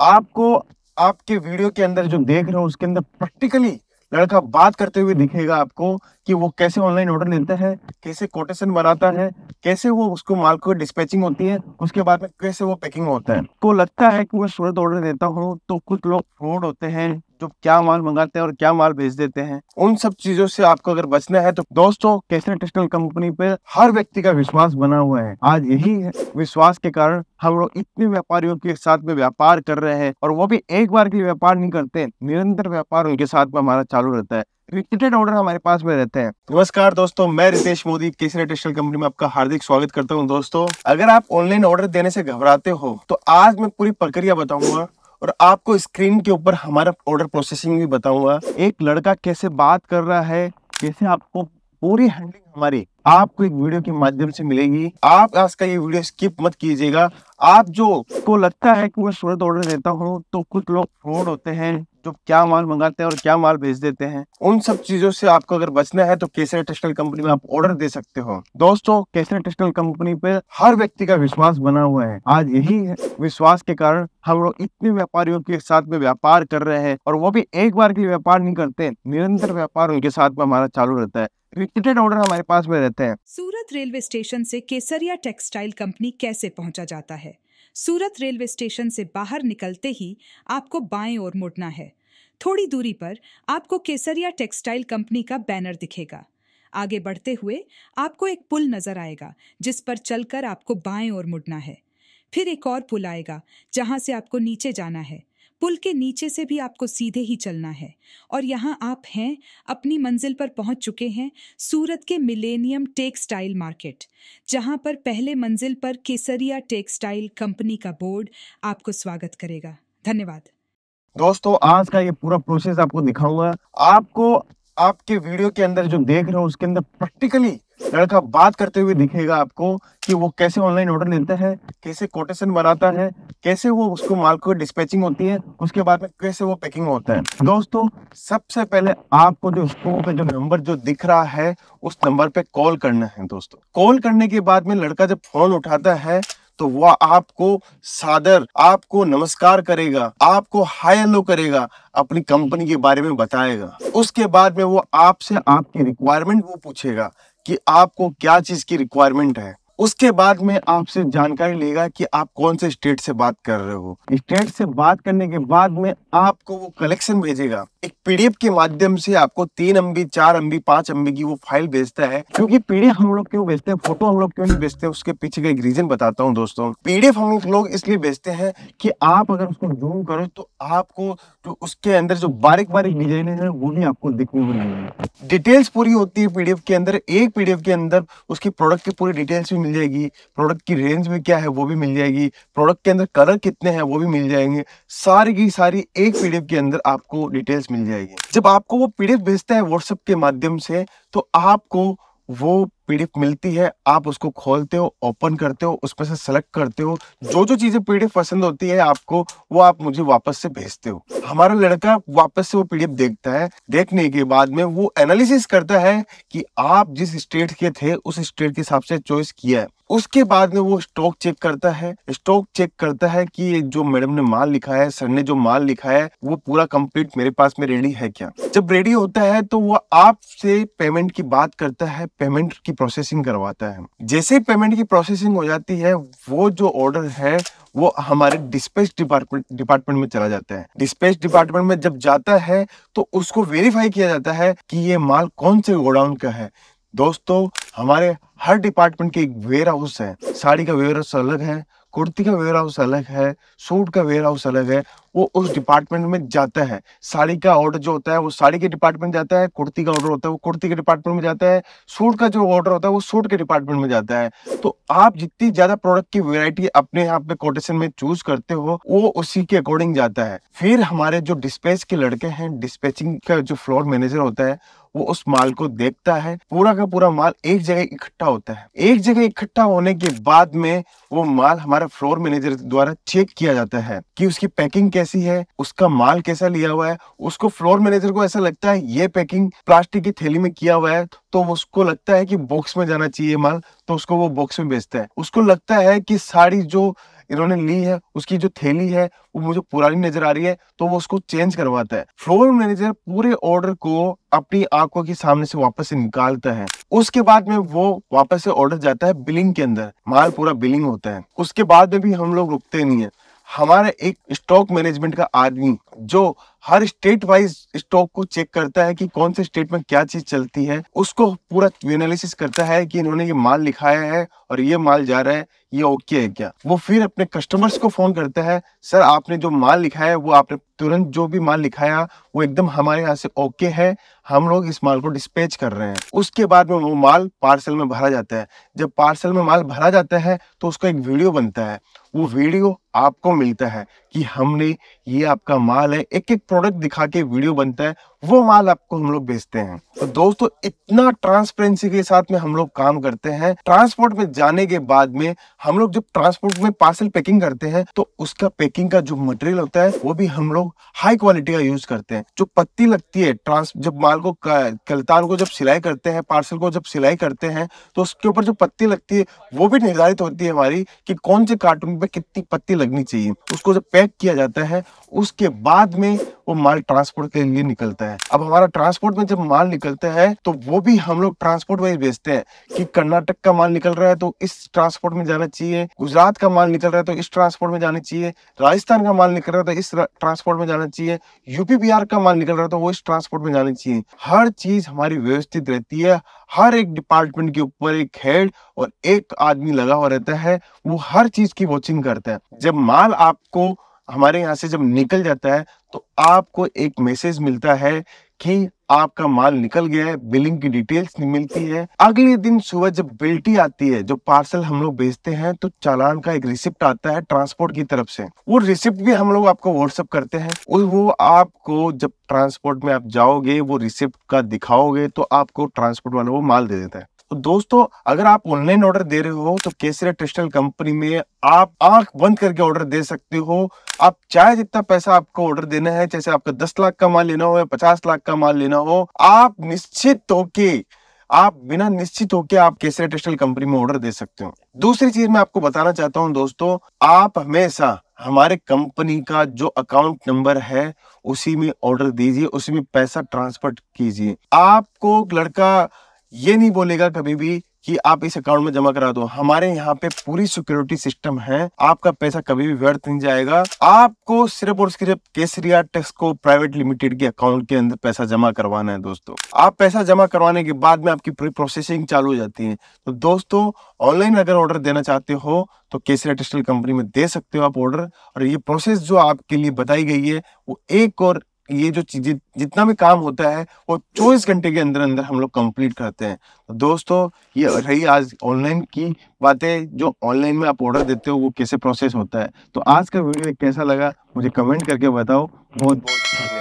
आपको आपके वीडियो के अंदर जो देख रहे हो उसके अंदर प्रैक्टिकली लड़का बात करते हुए दिखेगा आपको कि वो कैसे ऑनलाइन ऑर्डर लेता है कैसे कोटेशन बनाता है कैसे वो उसको माल को डिस्पैचिंग होती है उसके बाद में कैसे वो पैकिंग होता है तो लगता है कि मैं सूरत ऑर्डर देता हूँ तो कुछ लोग फ्रॉड होते हैं जो तो क्या माल मंगाते हैं और क्या माल भेज देते हैं उन सब चीजों से आपको अगर बचना है तो दोस्तों कैसे टेक्सटाइल कंपनी पे हर व्यक्ति का विश्वास बना हुआ है आज यही है विश्वास के कारण हम लोग इतने व्यापारियों के साथ में व्यापार कर रहे हैं और वो भी एक बार के लिए व्यापार नहीं करते निरंतर व्यापार उनके साथ में हमारा चालू रहता है रिपीटेड ऑर्डर हमारे पास में रहते हैं नमस्कार दोस्तों मैं रितेश मोदी केसरी टेक्सटाइल कंपनी में आपका हार्दिक स्वागत करता हूं दोस्तों अगर आप ऑनलाइन ऑर्डर देने से घबराते हो तो आज मैं पूरी प्रक्रिया बताऊंगा और आपको स्क्रीन के ऊपर हमारा ऑर्डर प्रोसेसिंग भी बताऊंगा एक लड़का कैसे बात कर रहा है कैसे आपको पूरी हैंडलिंग हमारी आपको एक वीडियो के माध्यम से मिलेगी आप आज का ये वीडियो स्किप मत कीजिएगा आप जो को लगता है कि मैं सूरत ऑर्डर देता हूँ तो कुछ लोग फ्रॉड होते हैं जो तो क्या माल मंगाते हैं और क्या माल भेज देते हैं उन सब चीजों से आपको अगर बचना है तो केसरी टेक्सटाइल कंपनी में आप ऑर्डर दे सकते हो दोस्तों केसरी टेक्सटाइल कंपनी पे हर व्यक्ति का विश्वास बना हुआ है आज यही है विश्वास के कारण हम लोग इतने व्यापारियों के साथ में व्यापार कर रहे हैं और वो भी एक बार के लिए व्यापार नहीं करते निरंतर व्यापार उनके साथ में हमारा चालू रहता है रिपीटेड ऑर्डर हमारे पास में रहते हैं सूरत रेलवे स्टेशन से केसरिया टेक्सटाइल कंपनी कैसे पहुंचा जाता है सूरत रेलवे स्टेशन से बाहर निकलते ही आपको बाएं ओर मुड़ना है थोड़ी दूरी पर आपको केसरिया टेक्सटाइल कंपनी का बैनर दिखेगा आगे बढ़ते हुए आपको एक पुल नजर आएगा जिस पर चलकर आपको बाएं ओर मुड़ना है फिर एक और पुल आएगा जहां से आपको नीचे जाना है पुल के नीचे से भी आपको सीधे ही चलना है और यहाँ आप हैं अपनी मंजिल पर पहुँच चुके हैं सूरत के मिलेनियम टेक्सटाइल मार्केट जहाँ पर पहले मंजिल पर केसरिया टेक्सटाइल कंपनी का बोर्ड आपको स्वागत करेगा धन्यवाद दोस्तों आज का ये पूरा प्रोसेस आपको दिखाऊंगा आपको आपके वीडियो के अंदर जो देख रहे हो उसके अंदर प्रैक्टिकली लड़का बात करते हुए दिखेगा आपको कि वो कैसे ऑनलाइन ऑर्डर लेता है कैसे कोटेशन बनाता है कैसे वो उसको माल को डिस्पैचिंग होती है उसके बाद में कैसे वो पैकिंग होता है दोस्तों सबसे पहले आपको जो उसको जो नंबर जो दिख रहा है उस नंबर पे कॉल करना है दोस्तों कॉल करने के बाद में लड़का जब फोन उठाता है तो वह आपको सादर आपको नमस्कार करेगा आपको हाई हेलो करेगा अपनी कंपनी के बारे में बताएगा उसके बाद में वो आपसे आपकी रिक्वायरमेंट वो पूछेगा कि आपको क्या चीज की रिक्वायरमेंट है उसके बाद में आपसे जानकारी लेगा कि आप कौन से स्टेट से बात कर रहे हो स्टेट से बात करने के बाद में आपको वो कलेक्शन भेजेगा एक पीडीएफ के माध्यम से आपको तीन एमबी चार एमबी पांच एमबी की वो फाइल भेजता है क्योंकि पीडीएफ हम लोग क्यों भेजते हैं फोटो हम लोग क्यों नहीं भेजते उसके पीछे का एक रीजन बताता हूँ दोस्तों पीडीएफ हम लोग इसलिए भेजते हैं कि आप अगर उसको जूम करो तो आपको जो उसके अंदर जो बारीक बारीक डिजाइन है वो भी आपको दिखने को मिलेगी डिटेल्स पूरी होती है पीडीएफ के अंदर एक पीडीएफ के अंदर उसकी प्रोडक्ट की पूरी डिटेल्स भी मिल जाएगी प्रोडक्ट की रेंज में क्या है वो भी मिल जाएगी प्रोडक्ट के अंदर कलर कितने हैं वो भी मिल जाएंगे सारी की सारी एक पीडीएफ के अंदर आपको डिटेल्स मिल जाएगी जब आपको वो पीडीएफ भेजता है व्हाट्सएप के माध्यम से तो आपको वो पीडीएफ मिलती है आप उसको खोलते हो ओपन करते हो उसमें से सेलेक्ट करते हो जो जो चीज़ें पीडीएफ पसंद होती है आपको वो आप मुझे वापस से भेजते हो हमारा लड़का वापस से वो पीडीएफ देखता है देखने के बाद में वो एनालिसिस करता है कि आप जिस स्टेट के थे उस स्टेट के हिसाब से चॉइस किया है उसके बाद में वो स्टॉक चेक करता है स्टॉक चेक करता है कि जो मैडम ने माल लिखा है सर ने जो माल लिखा है वो पूरा कंप्लीट मेरे पास में रेडी है क्या जब रेडी होता है तो वो आपसे पेमेंट की बात करता है पेमेंट की प्रोसेसिंग करवाता है जैसे ही पेमेंट की प्रोसेसिंग हो जाती है वो जो ऑर्डर है वो हमारे डिस्पैच डिपार्टमेंट डिपार्टमेंट में चला जाता है डिस्पैच डिपार्टमेंट में जब जाता है तो उसको वेरीफाई किया जाता है कि ये माल कौन से गोडाउन का है दोस्तों हमारे हर डिपार्टमेंट के एक वेयर हाउस है साड़ी का वेयर हाउस अलग है कुर्ती का वेयर हाउस अलग है सूट का वेयर हाउस अलग है वो उस डिपार्टमेंट में जाता है साड़ी का ऑर्डर जो होता है वो साड़ी के डिपार्टमेंट जाता है कुर्ती का ऑर्डर होता है वो कुर्ती के डिपार्टमेंट में जाता है सूट का जो ऑर्डर होता है वो सूट के डिपार्टमेंट में जाता है तो आप जितनी ज्यादा प्रोडक्ट की वेरायटी अपने यहाँ पे कोटेशन में चूज करते हो वो उसी के अकॉर्डिंग जाता है फिर हमारे जो डिस्पैच के लड़के हैं डिस्पैचिंग का जो फ्लोर मैनेजर होता है वो उस माल को देखता है पूरा का पूरा माल एक जगह इकट्ठा होता है एक जगह इकट्ठा होने के बाद में वो माल हमारे फ्लोर मैनेजर द्वारा चेक किया जाता है कि उसकी पैकिंग कैसी है उसका माल कैसा लिया हुआ है उसको फ्लोर मैनेजर को ऐसा लगता है ये पैकिंग प्लास्टिक की थैली में किया हुआ है तो उसको लगता है कि बॉक्स में जाना चाहिए माल तो उसको वो बॉक्स में बेचता है उसको लगता है कि साड़ी जो इन्होंने ली है उसकी जो थैली है वो मुझे पुरानी नजर आ रही है तो वो उसको चेंज करवाता है फ्लोर मैनेजर पूरे ऑर्डर को अपनी आंखों के सामने से वापस से निकालता है उसके बाद में वो वापस से ऑर्डर जाता है बिलिंग के अंदर माल पूरा बिलिंग होता है उसके बाद में भी हम लोग रुकते नहीं है हमारे एक स्टॉक मैनेजमेंट का आदमी जो हर स्टेट वाइज स्टॉक को चेक करता है कि कौन से स्टेट में क्या चीज चलती है उसको पूरा एनालिसिस करता है कि इन्होंने ये माल लिखाया है और ये माल जा रहा है ये ओके है क्या वो फिर अपने कस्टमर्स को फोन करता है सर आपने जो माल लिखा है वो आपने तुरंत जो भी माल लिखाया वो एकदम हमारे यहाँ से ओके है हम लोग इस माल को डिस्पैच कर रहे हैं उसके बाद में वो माल पार्सल में भरा जाता है जब पार्सल में माल भरा जाता है तो उसका एक वीडियो बनता है वो वीडियो आपको मिलता है कि हमने ये आपका माल है एक एक प्रोडक्ट दिखा के वीडियो बनता है वो माल आपको हम लोग बेचते हैं तो दोस्तों इतना ट्रांसपेरेंसी के साथ में हम लोग काम करते हैं ट्रांसपोर्ट में जाने के बाद में हम लोग जब ट्रांसपोर्ट में पार्सल पैकिंग करते हैं तो उसका पैकिंग का जो मटेरियल होता है वो भी हम लोग हाई क्वालिटी का यूज करते हैं जो पत्ती लगती है ट्रांस जब माल को कलतान को जब सिलाई करते हैं पार्सल को जब सिलाई करते हैं तो उसके ऊपर जो पत्ती लगती है वो भी निर्धारित होती है हमारी कि कौन से कार्टून पे कितनी पत्ती लगनी चाहिए उसको जब पैक किया जाता है उसके बाद में वो माल ट्रांसपोर्ट के लिए निकलता है है अब हमारा ट्रांसपोर्ट में जब माल निकलता है तो वो भी हम लोग ट्रांसपोर्ट वाइज बेचते हैं कि कर्नाटक का माल निकल रहा है तो इस ट्रांसपोर्ट में जाना चाहिए गुजरात का माल निकल रहा है तो इस ट्रांसपोर्ट में जाना चाहिए राजस्थान का माल निकल रहा है तो इस ट्रांसपोर्ट में जाना चाहिए यूपी बिहार का माल निकल रहा है तो वो इस ट्रांसपोर्ट में जाना चाहिए हर चीज हमारी व्यवस्थित रहती है हर एक डिपार्टमेंट के ऊपर एक हेड और एक आदमी लगा हुआ रहता है वो हर चीज की वॉचिंग करता है जब माल आपको हमारे यहाँ से जब निकल जाता है तो आपको एक मैसेज मिलता है कि आपका माल निकल गया है बिलिंग की डिटेल्स नहीं मिलती है अगले दिन सुबह जब बेल्टी आती है जो पार्सल हम लोग भेजते हैं तो चालान का एक रिसिप्ट आता है ट्रांसपोर्ट की तरफ से वो रिसिप्ट भी हम लोग आपको व्हाट्सअप करते हैं और वो आपको जब ट्रांसपोर्ट में आप जाओगे वो रिसिप्ट का दिखाओगे तो आपको ट्रांसपोर्ट वाला वो माल दे देता है तो दोस्तों अगर आप ऑनलाइन ऑर्डर दे रहे हो तो केसरिया टेक्सटाइल कंपनी में आप आंख बंद करके ऑर्डर दे सकते हो आप चाहे जितना पैसा आपको ऑर्डर देना है जैसे आपका दस लाख का माल लेना हो या पचास लाख का माल लेना हो आप निश्चित होके आप बिना निश्चित होके आप केसरिया टेक्सटाइल कंपनी में ऑर्डर दे सकते हो दूसरी चीज मैं आपको बताना चाहता हूँ दोस्तों आप हमेशा हमारे कंपनी का जो अकाउंट नंबर है उसी में ऑर्डर दीजिए उसी में पैसा ट्रांसफर कीजिए आपको लड़का ये नहीं बोलेगा कभी भी कि आप इस अकाउंट में जमा करा दो हमारे यहाँ पे पूरी सिक्योरिटी सिस्टम है आपका पैसा कभी भी व्यर्थ नहीं जाएगा आपको सिर्फ और सिर्फ केसरिया टेक्स को प्राइवेट लिमिटेड के अकाउंट के अंदर पैसा जमा करवाना है दोस्तों आप पैसा जमा करवाने के बाद में आपकी प्री प्रोसेसिंग चालू हो जाती है तो दोस्तों ऑनलाइन अगर ऑर्डर देना चाहते हो तो केसरिया टेक्सटाइल कंपनी में दे सकते हो आप ऑर्डर और ये प्रोसेस जो आपके लिए बताई गई है वो एक और ये जो चीजें जितना भी काम होता है वो चौबीस घंटे के अंदर अंदर हम लोग कंप्लीट करते हैं तो दोस्तों ये रही आज ऑनलाइन की बातें जो ऑनलाइन में आप ऑर्डर देते हो वो कैसे प्रोसेस होता है तो आज का वीडियो कैसा लगा मुझे कमेंट करके बताओ बहुत बहुत